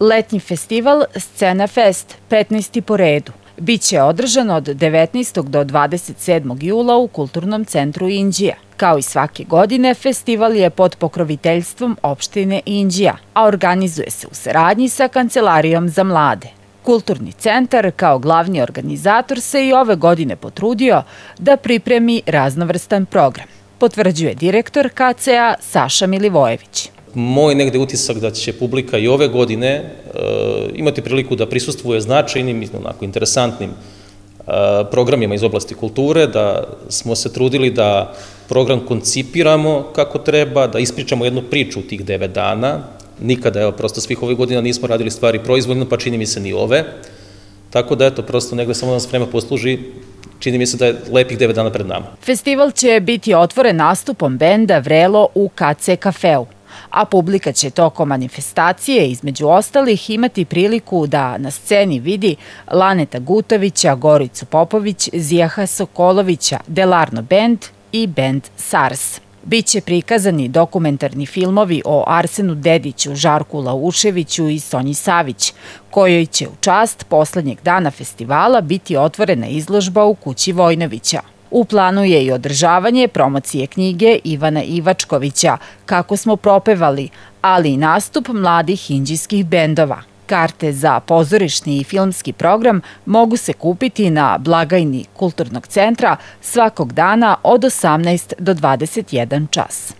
Letnji festival Scena Fest, 15. po redu, biće održan od 19. do 27. jula u Kulturnom centru Indija. Kao i svake godine, festival je pod pokroviteljstvom opštine Indija, a organizuje se u saradnji sa Kancelarijom za mlade. Kulturni centar kao glavni organizator se i ove godine potrudio da pripremi raznovrstan program, potvrđuje direktor KCA Saša Milivojević. Moj negde utisak da će publika i ove godine e, imati priliku da prisustuje značajnim i onako interesantnim e, programima iz oblasti kulture, da smo se trudili da program koncipiramo kako treba, da ispričamo jednu priču u tih devet dana. Nikada, evo, prosto svih ovih godina nismo radili stvari proizvoljno, pa čini mi se ni ove. Tako da, eto, prosto negde samo nas vreme posluži čini mi se da je lepih 9 dana pred nama. Festival će biti otvoren nastupom benda Vrelo u KC kafeu a publika će toko manifestacije između ostalih imati priliku da na sceni vidi Laneta Gutovića, Goricu Popović, Zijaha Sokolovića, Delarno Band i Band SARS. Biće prikazani dokumentarni filmovi o Arsenu Dediću, Žarku Lauševiću i Sonji Savić, kojoj će u čast poslednjeg dana festivala biti otvorena izložba u kući Vojnovića. U planu je i održavanje promocije knjige Ivana Ivačkovića, kako smo propevali, ali i nastup mladih indijskih bendova. Karte za pozorišni i filmski program mogu se kupiti na blagajni Kulturnog centra svakog dana od 18 do 21 čas.